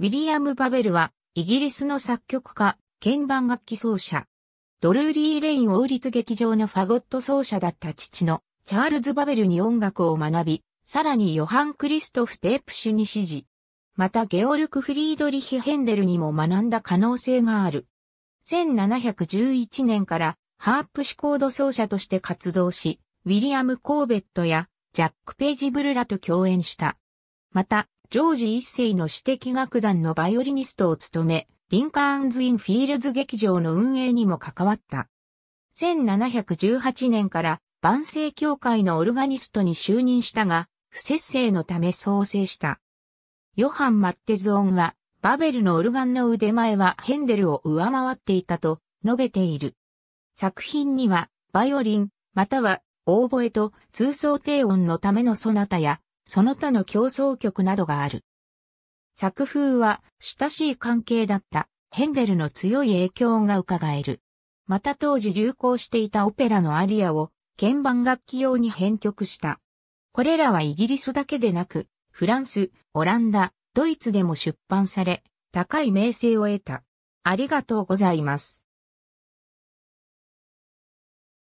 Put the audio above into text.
ウィリアム・バベルは、イギリスの作曲家、鍵盤楽器奏者。ドルーリー・レイン王立劇場のファゴット奏者だった父のチャールズ・バベルに音楽を学び、さらにヨハン・クリストフ・ペープシュに指示。またゲオルク・フリードリヒ・ヘンデルにも学んだ可能性がある。1711年からハープシコード奏者として活動し、ウィリアム・コーベットやジャック・ページブルらと共演した。また、ジョージ一世の私的楽団のバイオリニストを務め、リンカーンズ・イン・フィールズ劇場の運営にも関わった。1718年から万世協会のオルガニストに就任したが、不節制のため創生した。ヨハン・マッテズオンは、バベルのオルガンの腕前はヘンデルを上回っていたと述べている。作品には、バイオリン、または、オーボエと通奏低音のためのソナタや、その他の競争曲などがある。作風は親しい関係だったヘンデルの強い影響が伺える。また当時流行していたオペラのアリアを鍵盤楽器用に編曲した。これらはイギリスだけでなく、フランス、オランダ、ドイツでも出版され、高い名声を得た。ありがとうございます。